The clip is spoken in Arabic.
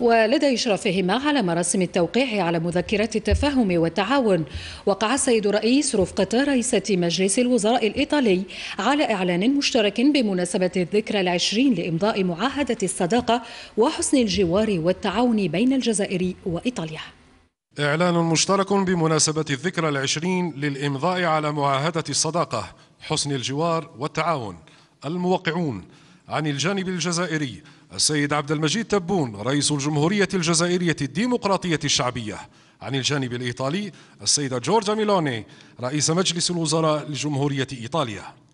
ولدى إشرافهما على مراسم التوقيع على مذكرة التفاهم والتعاون وقع السيد رئيس رفقة رئيسة مجلس الوزراء الإيطالي على إعلان مشترك بمناسبة الذكرى العشرين لإمضاء معاهدة الصداقة وحسن الجوار والتعاون بين الجزائر وإيطاليا إعلان مشترك بمناسبة الذكرى العشرين للإمضاء على معاهدة الصداقة حسن الجوار والتعاون الموقعون عن الجانب الجزائري السيد عبد المجيد تبون رئيس الجمهورية الجزائرية الديمقراطية الشعبية عن الجانب الإيطالي السيدة جورجا ميلوني رئيس مجلس الوزراء لجمهورية إيطاليا